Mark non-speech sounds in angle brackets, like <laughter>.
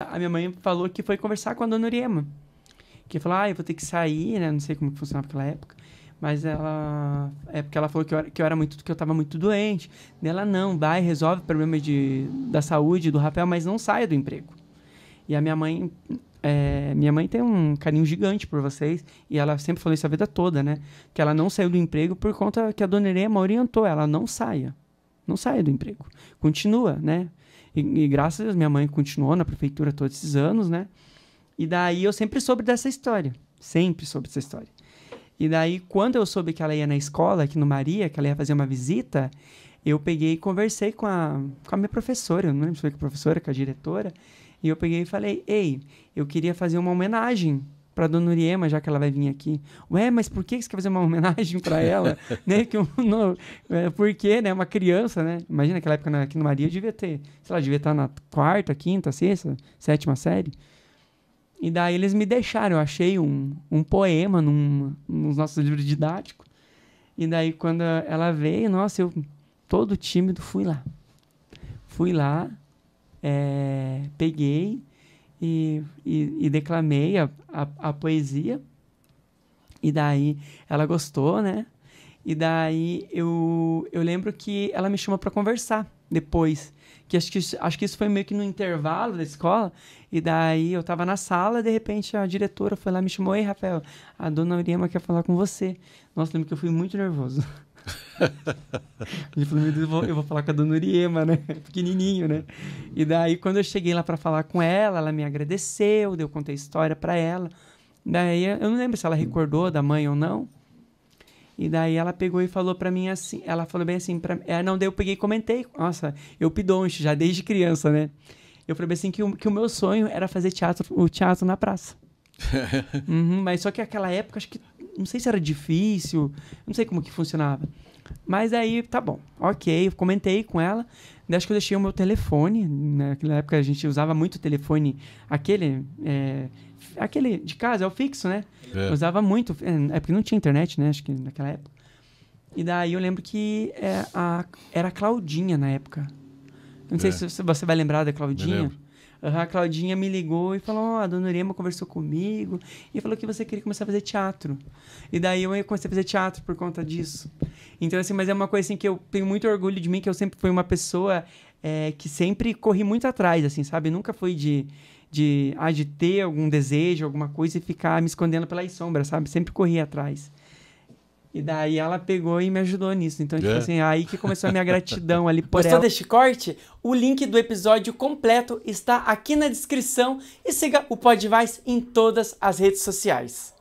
a minha mãe falou que foi conversar com a dona Urema. Que falou, ah, eu vou ter que sair, né? Não sei como que funcionava naquela época. Mas ela. É porque ela falou que eu era, que eu era muito. que eu tava muito doente. Nela não, vai, resolve o problema de, da saúde, do rapel, mas não saia do emprego. E a minha mãe. É, minha mãe tem um carinho gigante por vocês. E ela sempre falou isso a vida toda, né? Que ela não saiu do emprego por conta que a dona Irema orientou. Ela não saia. Não saia do emprego. Continua, né? E, e graças a Deus, minha mãe continuou na prefeitura todos esses anos, né? E daí eu sempre soube dessa história. Sempre soube dessa história. E daí, quando eu soube que ela ia na escola, aqui no Maria, que ela ia fazer uma visita, eu peguei e conversei com a, com a minha professora, eu não lembro se foi com a professora, com a diretora, e eu peguei e falei: Ei, eu queria fazer uma homenagem para Dona Uriema, já que ela vai vir aqui. Ué, mas por que você quer fazer uma <laughs> homenagem para ela? né? que, é, por quê, né? Uma criança, né? Imagina aquela época aqui no Maria, eu devia ter, sei lá, devia estar na quarta, quinta, sexta, sétima série. E daí eles me deixaram, eu achei um, um poema num, nos nossos livros didáticos. E daí quando ela veio, nossa, eu todo tímido fui lá. Fui lá, é, peguei, e, e, e declamei a, a, a, poesia. E daí ela gostou, né? E daí eu, eu lembro que ela me chamou para conversar depois. Que acho, que acho que isso foi meio que no intervalo da escola. E daí eu tava na sala, de repente a diretora foi lá me chamou: Ei, Rafael, a dona Uriema quer falar com você. Nossa, lembro que eu fui muito nervoso. <laughs> <laughs> Ele falou, meu Deus, eu vou, eu vou falar com a dona Uriema, né? <laughs> Pequenininho, né? E daí, quando eu cheguei lá para falar com ela, ela me agradeceu, eu contei a história para ela. Daí, eu não lembro se ela recordou da mãe ou não. E daí ela pegou e falou para mim assim, ela falou bem assim para, é, não, daí eu peguei e comentei, nossa, eu pidonche já desde criança, né? Eu falei assim que o, que o meu sonho era fazer teatro, o teatro na praça. <laughs> uhum, mas só que aquela época acho que não sei se era difícil, não sei como que funcionava. Mas aí, tá bom, ok, eu comentei com ela, acho que eu deixei o meu telefone, né? naquela época a gente usava muito o telefone, aquele, é, aquele de casa, é o fixo, né? É. Usava muito, é, é porque não tinha internet, né, acho que naquela época. E daí eu lembro que é, a, era a Claudinha na época. Não sei é. se você vai lembrar da Claudinha. Uhum, a Claudinha me ligou e falou: oh, a dona Urema conversou comigo e falou que você queria começar a fazer teatro. E daí eu comecei a fazer teatro por conta disso. Então, assim, mas é uma coisa assim que eu tenho muito orgulho de mim, que eu sempre fui uma pessoa é, que sempre corri muito atrás, assim, sabe? Nunca fui de. De, ah, de ter algum desejo, alguma coisa e ficar me escondendo pelas sombras, sabe? Sempre corri atrás. E daí ela pegou e me ajudou nisso. Então, tipo é. assim, é aí que começou a minha gratidão ali por Gostou ela. deste corte? O link do episódio completo está aqui na descrição e siga o Podvice em todas as redes sociais.